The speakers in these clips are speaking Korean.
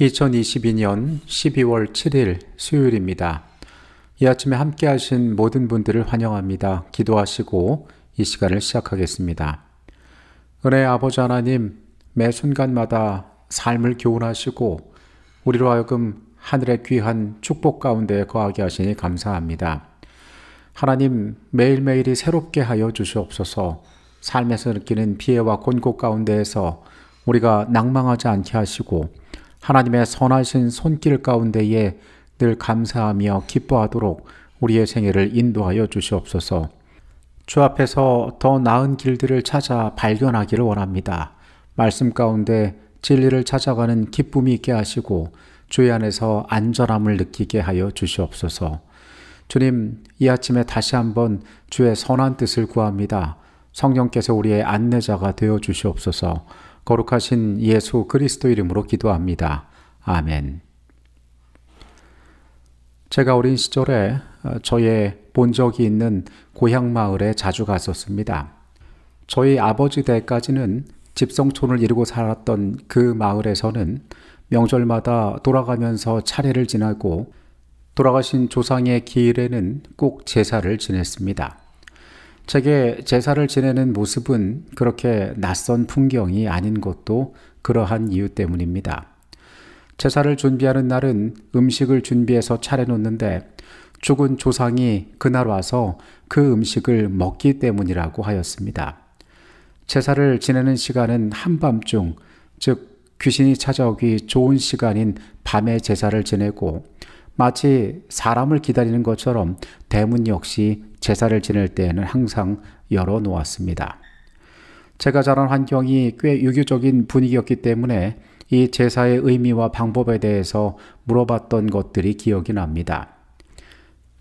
2022년 12월 7일 수요일입니다. 이 아침에 함께 하신 모든 분들을 환영합니다. 기도하시고 이 시간을 시작하겠습니다. 은혜의 아버지 하나님, 매 순간마다 삶을 교훈하시고 우리로 하여금 하늘의 귀한 축복 가운데 거하게 하시니 감사합니다. 하나님, 매일매일이 새롭게 하여 주시옵소서 삶에서 느끼는 피해와 곤고 가운데에서 우리가 낭망하지 않게 하시고 하나님의 선하신 손길 가운데에 늘 감사하며 기뻐하도록 우리의 생애를 인도하여 주시옵소서. 주 앞에서 더 나은 길들을 찾아 발견하기를 원합니다. 말씀 가운데 진리를 찾아가는 기쁨이 있게 하시고 주의 안에서 안전함을 느끼게 하여 주시옵소서. 주님, 이 아침에 다시 한번 주의 선한 뜻을 구합니다. 성령께서 우리의 안내자가 되어 주시옵소서. 거룩하신 예수 그리스도 이름으로 기도합니다. 아멘. 제가 어린 시절에 어, 저의 본 적이 있는 고향 마을에 자주 갔었습니다. 저희 아버지 때까지는 집성촌을 이루고 살았던 그 마을에서는 명절마다 돌아가면서 차례를 지나고 돌아가신 조상의 기일에는 꼭 제사를 지냈습니다. 제게 제사를 지내는 모습은 그렇게 낯선 풍경이 아닌 것도 그러한 이유 때문입니다. 제사를 준비하는 날은 음식을 준비해서 차려놓는데 죽은 조상이 그날 와서 그 음식을 먹기 때문이라고 하였습니다. 제사를 지내는 시간은 한밤중, 즉 귀신이 찾아오기 좋은 시간인 밤에 제사를 지내고 마치 사람을 기다리는 것처럼 대문 역시 제사를 지낼 때에는 항상 열어 놓았습니다. 제가 자란 환경이 꽤 유교적인 분위기였기 때문에 이 제사의 의미와 방법에 대해서 물어봤던 것들이 기억이 납니다.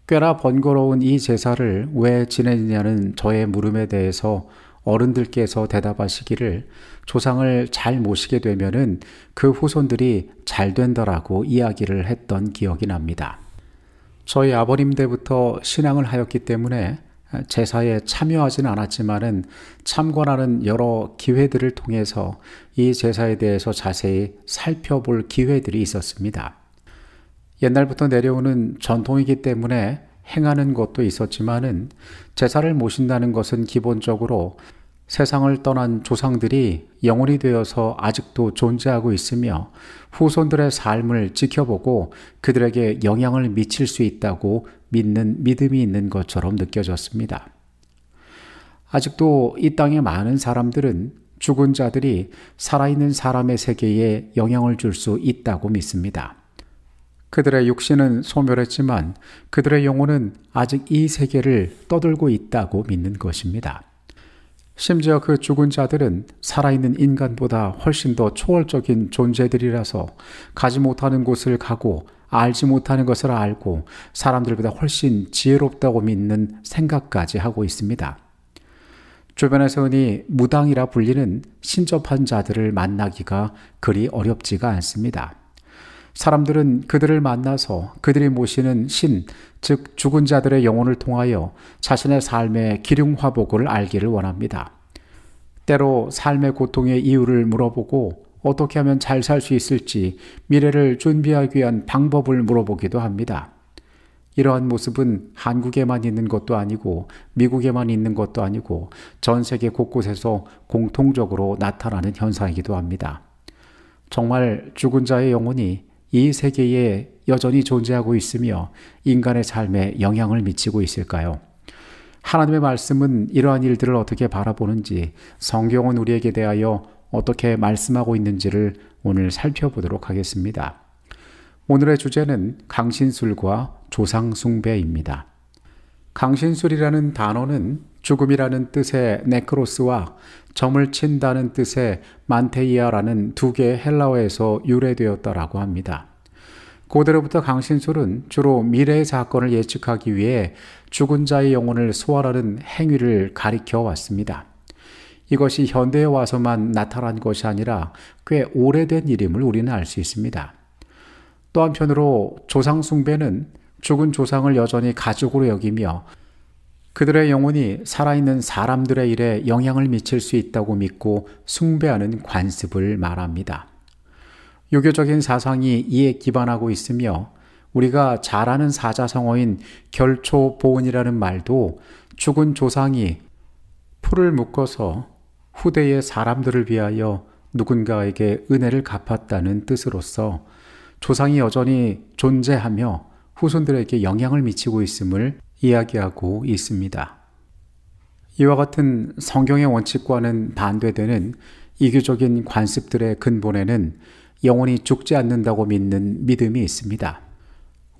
꽤나 번거로운 이 제사를 왜 지내느냐는 저의 물음에 대해서 어른들께서 대답하시기를 조상을 잘 모시게 되면그 후손들이 잘 된다라고 이야기를 했던 기억이 납니다. 저희 아버님 때부터 신앙을 하였기 때문에 제사에 참여하지는 않았지만은 참관하는 여러 기회들을 통해서 이 제사에 대해서 자세히 살펴볼 기회들이 있었습니다. 옛날부터 내려오는 전통이기 때문에 행하는 것도 있었지만은 제사를 모신다는 것은 기본적으로 세상을 떠난 조상들이 영혼이 되어서 아직도 존재하고 있으며 후손들의 삶을 지켜보고 그들에게 영향을 미칠 수 있다고 믿는 믿음이 있는 것처럼 느껴졌습니다. 아직도 이 땅의 많은 사람들은 죽은 자들이 살아있는 사람의 세계에 영향을 줄 수 있다고 믿습니다. 그들의 육신은 소멸했지만 그들의 영혼은 아직 이 세계를 떠돌고 있다고 믿는 것입니다. 심지어 그 죽은 자들은 살아있는 인간보다 훨씬 더 초월적인 존재들이라서 가지 못하는 곳을 가고 알지 못하는 것을 알고 사람들보다 훨씬 지혜롭다고 믿는 생각까지 하고 있습니다. 주변에서 흔히 무당이라 불리는 신접한 자들을 만나기가 그리 어렵지가 않습니다. 사람들은 그들을 만나서 그들이 모시는 신, 즉 죽은 자들의 영혼을 통하여 자신의 삶의 기륭화복을 알기를 원합니다. 때로 삶의 고통의 이유를 물어보고 어떻게 하면 잘 살 수 있을지 미래를 준비하기 위한 방법을 물어보기도 합니다. 이러한 모습은 한국에만 있는 것도 아니고 미국에만 있는 것도 아니고 전 세계 곳곳에서 공통적으로 나타나는 현상이기도 합니다. 정말 죽은 자의 영혼이 이 세계에 여전히 존재하고 있으며 인간의 삶에 영향을 미치고 있을까요? 하나님의 말씀은 이러한 일들을 어떻게 바라보는지, 성경은 우리에게 대하여 어떻게 말씀하고 있는지를 오늘 살펴보도록 하겠습니다. 오늘의 주제는 강신술과 조상숭배입니다. 강신술이라는 단어는 죽음이라는 뜻의 네크로스와 점을 친다는 뜻의 만테이아라는 두 개의 헬라어에서 유래되었다라고 합니다. 고대로부터 강신술은 주로 미래의 사건을 예측하기 위해 죽은 자의 영혼을 소환하는 행위를 가리켜 왔습니다. 이것이 현대에 와서만 나타난 것이 아니라 꽤 오래된 일임을 우리는 알 수 있습니다. 또 한편으로 조상숭배는 죽은 조상을 여전히 가족으로 여기며 그들의 영혼이 살아있는 사람들의 일에 영향을 미칠 수 있다고 믿고 숭배하는 관습을 말합니다. 유교적인 사상이 이에 기반하고 있으며 우리가 잘 아는 사자성어인 결초보은이라는 말도 죽은 조상이 풀을 묶어서 후대의 사람들을 위하여 누군가에게 은혜를 갚았다는 뜻으로서 조상이 여전히 존재하며 후손들에게 영향을 미치고 있음을 이야기하고 있습니다. 이와 같은 성경의 원칙과는 반대되는 이교적인 관습들의 근본에는 영원히 죽지 않는다고 믿는 믿음이 있습니다.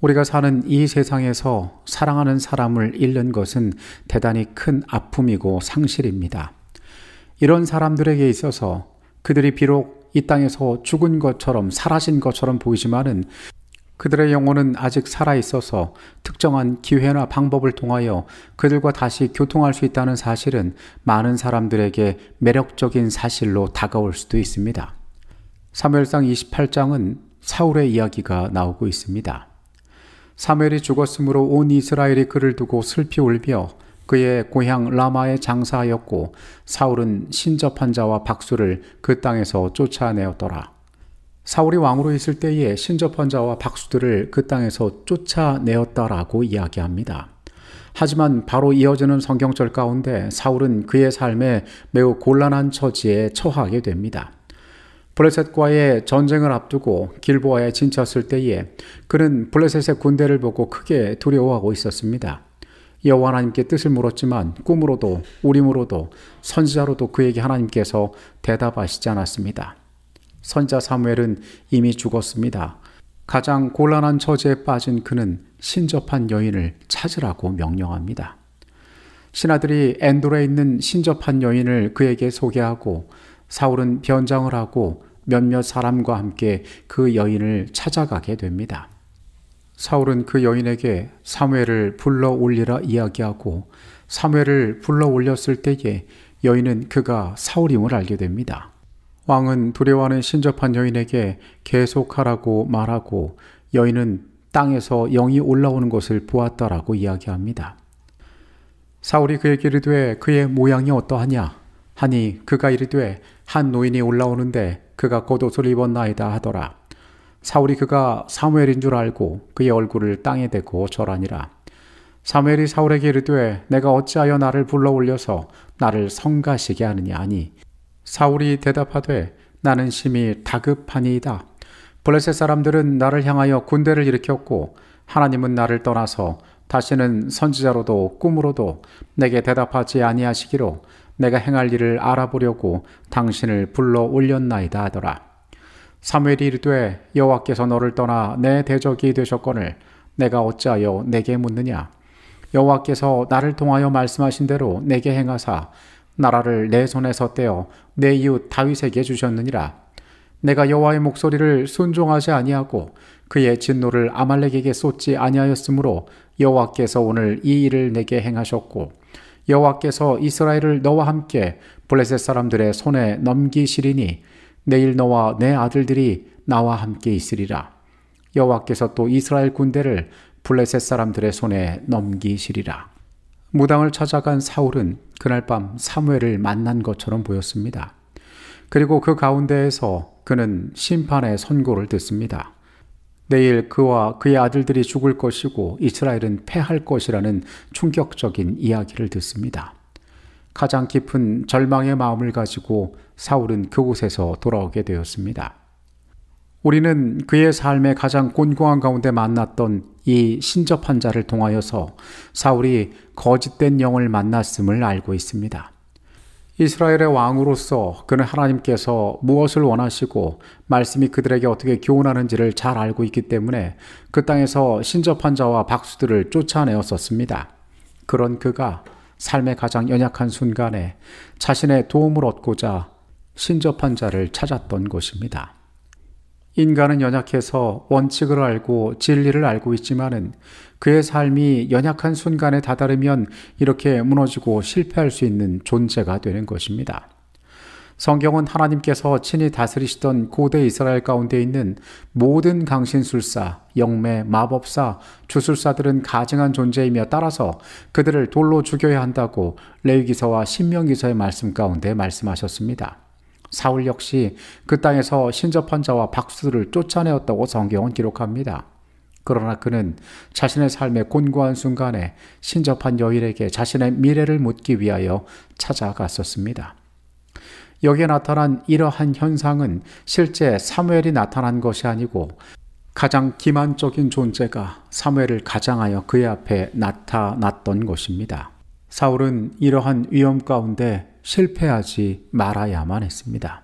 우리가 사는 이 세상에서 사랑하는 사람을 잃는 것은 대단히 큰 아픔이고 상실입니다. 이런 사람들에게 있어서 그들이 비록 이 땅에서 죽은 것처럼 사라진 것처럼 보이지만은 그들의 영혼은 아직 살아있어서 특정한 기회나 방법을 통하여 그들과 다시 교통할 수 있다는 사실은 많은 사람들에게 매력적인 사실로 다가올 수도 있습니다. 사무엘상 28장은 사울의 이야기가 나오고 있습니다. 사무엘이 죽었으므로 온 이스라엘이 그를 두고 슬피 울며 그의 고향 라마에 장사하였고 사울은 신접한 자와 박수를 그 땅에서 쫓아내었더라. 사울이 왕으로 있을 때에 신접한 자와 박수들을 그 땅에서 쫓아내었다라고 이야기합니다. 하지만 바로 이어지는 성경절 가운데 사울은 그의 삶에 매우 곤란한 처지에 처하게 됩니다. 블레셋과의 전쟁을 앞두고 길보아에 진쳤을 때에 그는 블레셋의 군대를 보고 크게 두려워하고 있었습니다. 여호와 하나님께 뜻을 물었지만 꿈으로도 우림으로도 선지자로도 그에게 하나님께서 대답하시지 않았습니다. 선자 사무엘은 이미 죽었습니다. 가장 곤란한 처지에 빠진 그는 신접한 여인을 찾으라고 명령합니다. 신하들이 엔돌에 있는 신접한 여인을 그에게 소개하고 사울은 변장을 하고 몇몇 사람과 함께 그 여인을 찾아가게 됩니다. 사울은 그 여인에게 사무엘을 불러 올리라 이야기하고 사무엘을 불러 올렸을 때에 여인은 그가 사울임을 알게 됩니다. 왕은 두려워하는 신접한 여인에게 계속하라고 말하고 여인은 땅에서 영이 올라오는 것을 보았다라고 이야기합니다. 사울이 그에게 이르되 그의 모양이 어떠하냐 하니 그가 이르되 한 노인이 올라오는데 그가 겉옷을 입었나이다 하더라. 사울이 그가 사무엘인 줄 알고 그의 얼굴을 땅에 대고 절하니라. 사무엘이 사울에게 이르되 내가 어찌하여 나를 불러 올려서 나를 성가시게 하느냐 하니 사울이 대답하되 나는 심히 다급하니이다. 블레셋 사람들은 나를 향하여 군대를 일으켰고 하나님은 나를 떠나서 다시는 선지자로도 꿈으로도 내게 대답하지 아니하시기로 내가 행할 일을 알아보려고 당신을 불러 올렸나이다 하더라. 사무엘이 이르되 여호와께서 너를 떠나 내 대적이 되셨거늘 내가 어찌하여 내게 묻느냐 여호와께서 나를 통하여 말씀하신 대로 내게 행하사 나라를 내 손에서 떼어 내 이웃 다윗에게 주셨느니라. 내가 여호와의 목소리를 순종하지 아니하고 그의 진노를 아말렉에게 쏟지 아니하였으므로 여호와께서 오늘 이 일을 내게 행하셨고 여호와께서 이스라엘을 너와 함께 블레셋 사람들의 손에 넘기시리니 내일 너와 내 아들들이 나와 함께 있으리라. 여호와께서 또 이스라엘 군대를 블레셋 사람들의 손에 넘기시리라. 무당을 찾아간 사울은 그날 밤 사무엘을 만난 것처럼 보였습니다. 그리고 그 가운데에서 그는 심판의 선고를 듣습니다. 내일 그와 그의 아들들이 죽을 것이고 이스라엘은 패할 것이라는 충격적인 이야기를 듣습니다. 가장 깊은 절망의 마음을 가지고 사울은 그곳에서 돌아오게 되었습니다. 우리는 그의 삶의 가장 곤고한 가운데 만났던 이신접환 자를 통하여서 사울이 거짓된 영을 만났음을 알고 있습니다. 이스라엘의 왕으로서 그는 하나님께서 무엇을 원하시고 말씀이 그들에게 어떻게 교훈하는지를 잘 알고 있기 때문에 그 땅에서 신접한 자와 박수들을 쫓아내었었습니다. 그런 그가 삶의 가장 연약한 순간에 자신의 도움을 얻고자 신접한 자를 찾았던 것입니다. 인간은 연약해서 원칙을 알고 진리를 알고 있지만은 그의 삶이 연약한 순간에 다다르면 이렇게 무너지고 실패할 수 있는 존재가 되는 것입니다. 성경은 하나님께서 친히 다스리시던 고대 이스라엘 가운데 있는 모든 강신술사, 영매, 마법사, 주술사들은 가증한 존재이며 따라서 그들을 돌로 죽여야 한다고 레위기서와 신명기서의 말씀 가운데 말씀하셨습니다. 사울 역시 그 땅에서 신접한 자와 박수를 쫓아내었다고 성경은 기록합니다. 그러나 그는 자신의 삶의 곤고한 순간에 신접한 여인에게 자신의 미래를 묻기 위하여 찾아갔었습니다. 여기에 나타난 이러한 현상은 실제 사무엘이 나타난 것이 아니고 가장 기만적인 존재가 사무엘을 가장하여 그의 앞에 나타났던 것입니다. 사울은 이러한 위험 가운데 실패하지 말아야만 했습니다.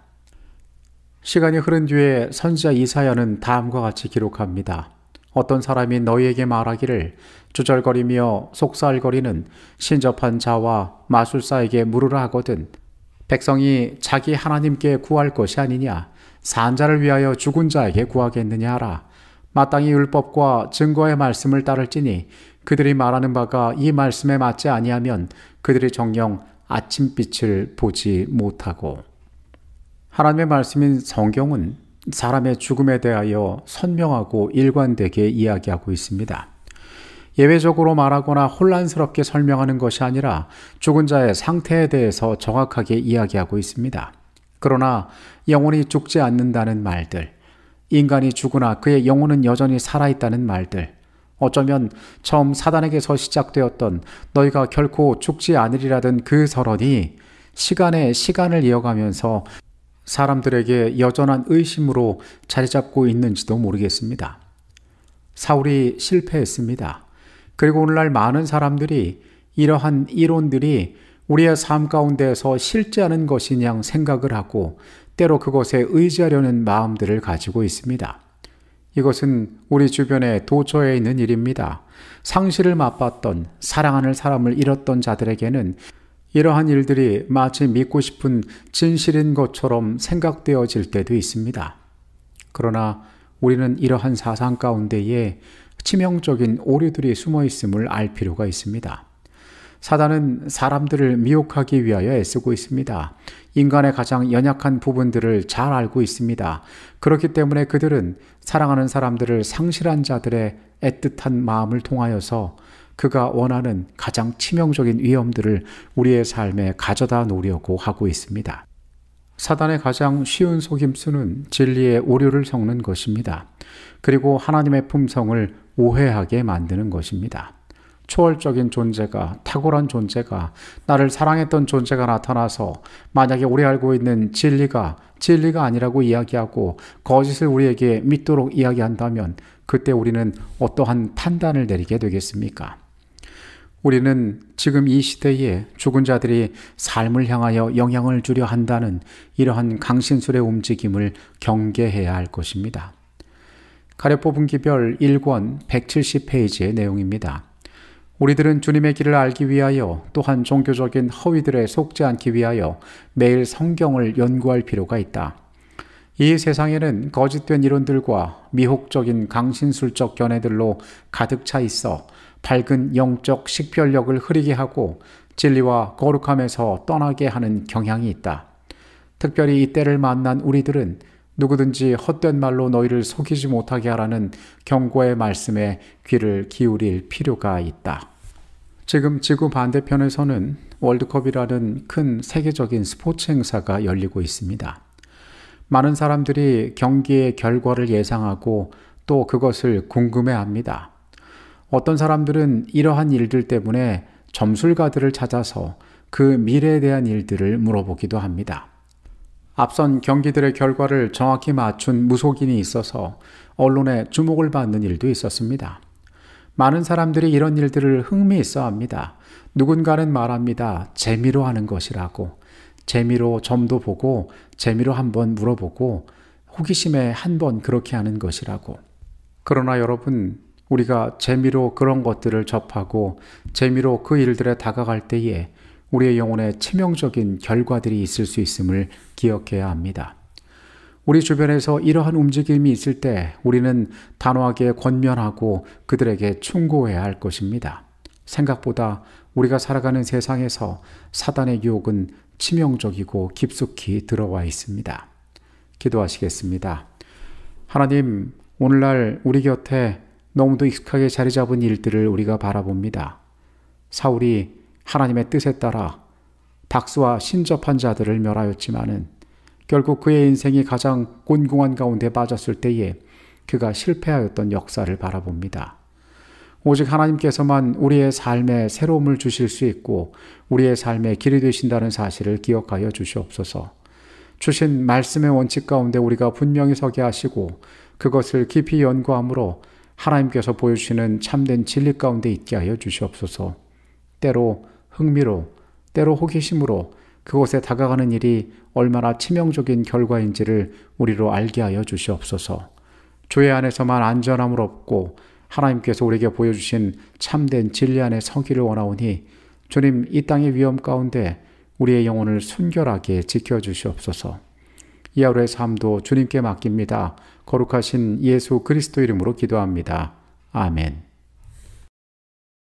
시간이 흐른 뒤에 선지자 이사야는 다음과 같이 기록합니다. 어떤 사람이 너희에게 말하기를 주절거리며 속살거리는 신접한 자와 마술사에게 물으라 하거든 백성이 자기 하나님께 구할 것이 아니냐 산자를 위하여 죽은 자에게 구하겠느냐 하라 마땅히 율법과 증거의 말씀을 따를지니 그들이 말하는 바가 이 말씀에 맞지 아니하면 그들이 정령 아침빛을 보지 못하고 하나님의 말씀인 성경은 사람의 죽음에 대하여 선명하고 일관되게 이야기하고 있습니다. 예외적으로 말하거나 혼란스럽게 설명하는 것이 아니라 죽은 자의 상태에 대해서 정확하게 이야기하고 있습니다. 그러나 영혼이 죽지 않는다는 말들, 인간이 죽으나 그의 영혼은 여전히 살아있다는 말들, 어쩌면 처음 사단에게서 시작되었던 너희가 결코 죽지 않으리라던 그 서론이 시간에 시간을 이어가면서 사람들에게 여전한 의심으로 자리 잡고 있는지도 모르겠습니다. 사울이 실패했습니다. 그리고 오늘날 많은 사람들이 이러한 이론들이 우리의 삶 가운데에서 실제하는 것이냐 생각을 하고 때로 그것에 의지하려는 마음들을 가지고 있습니다. 이것은 우리 주변에 도처에 있는 일입니다. 상실을 맛봤던 사랑하는 사람을 잃었던 자들에게는 이러한 일들이 마치 믿고 싶은 진실인 것처럼 생각되어질 때도 있습니다. 그러나 우리는 이러한 사상 가운데에 치명적인 오류들이 숨어 있음을 알 필요가 있습니다. 사단은 사람들을 미혹하기 위하여 애쓰고 있습니다. 인간의 가장 연약한 부분들을 잘 알고 있습니다. 그렇기 때문에 그들은 사랑하는 사람들을 상실한 자들의 애틋한 마음을 통하여서 그가 원하는 가장 치명적인 위험들을 우리의 삶에 가져다 놓으려고 하고 있습니다. 사단의 가장 쉬운 속임수는 진리의 오류를 섞는 것입니다. 그리고 하나님의 품성을 오해하게 만드는 것입니다. 초월적인 존재가, 탁월한 존재가, 나를 사랑했던 존재가 나타나서 만약에 우리 알고 있는 진리가 진리가 아니라고 이야기하고 거짓을 우리에게 믿도록 이야기한다면 그때 우리는 어떠한 판단을 내리게 되겠습니까? 우리는 지금 이 시대에 죽은 자들이 삶을 향하여 영향을 주려 한다는 이러한 강신술의 움직임을 경계해야 할 것입니다. 가려 뽑은 기별 1권 170페이지의 내용입니다. 우리들은 주님의 길을 알기 위하여 또한 종교적인 허위들에 속지 않기 위하여 매일 성경을 연구할 필요가 있다. 이 세상에는 거짓된 이론들과 미혹적인 강신술적 견해들로 가득 차 있어 밝은 영적 식별력을 흐리게 하고 진리와 거룩함에서 떠나게 하는 경향이 있다. 특별히 이때를 만난 우리들은 누구든지 헛된 말로 너희를 속이지 못하게 하라는 경고의 말씀에 귀를 기울일 필요가 있다. 지금 지구 반대편에서는 월드컵이라는 큰 세계적인 스포츠 행사가 열리고 있습니다. 많은 사람들이 경기의 결과를 예상하고 또 그것을 궁금해 합니다. 어떤 사람들은 이러한 일들 때문에 점술가들을 찾아서 그 미래에 대한 일들을 물어보기도 합니다. 앞선 경기들의 결과를 정확히 맞춘 무속인이 있어서 언론에 주목을 받는 일도 있었습니다. 많은 사람들이 이런 일들을 흥미있어 합니다. 누군가는 말합니다. 재미로 하는 것이라고. 재미로 점도 보고, 재미로 한번 물어보고, 호기심에 한번 그렇게 하는 것이라고. 그러나 여러분, 우리가 재미로 그런 것들을 접하고, 재미로 그 일들에 다가갈 때에 우리의 영혼에 치명적인 결과들이 있을 수 있음을 기억해야 합니다. 우리 주변에서 이러한 움직임이 있을 때 우리는 단호하게 권면하고 그들에게 충고해야 할 것입니다. 생각보다 우리가 살아가는 세상에서 사단의 유혹은 치명적이고 깊숙이 들어와 있습니다. 기도하시겠습니다. 하나님, 오늘날 우리 곁에 너무도 익숙하게 자리 잡은 일들을 우리가 바라봅니다. 사울이 하나님의 뜻에 따라 박수와 신접한 자들을 멸하였지만은 결국 그의 인생이 가장 곤궁한 가운데 빠졌을 때에 그가 실패하였던 역사를 바라봅니다. 오직 하나님께서만 우리의 삶에 새로움을 주실 수 있고 우리의 삶에 길이 되신다는 사실을 기억하여 주시옵소서. 주신 말씀의 원칙 가운데 우리가 분명히 서게 하시고 그것을 깊이 연구함으로 하나님께서 보여주시는 참된 진리 가운데 있게 하여 주시옵소서. 때로 흥미로, 때로 호기심으로 그곳에 다가가는 일이 얼마나 치명적인 결과인지를 우리로 알게 하여 주시옵소서. 주의 안에서만 안전함을 얻고 하나님께서 우리에게 보여주신 참된 진리 안에 서기를 원하오니 주님 이 땅의 위험 가운데 우리의 영혼을 순결하게 지켜주시옵소서. 이 하루의 삶도 주님께 맡깁니다. 거룩하신 예수 그리스도 이름으로 기도합니다. 아멘.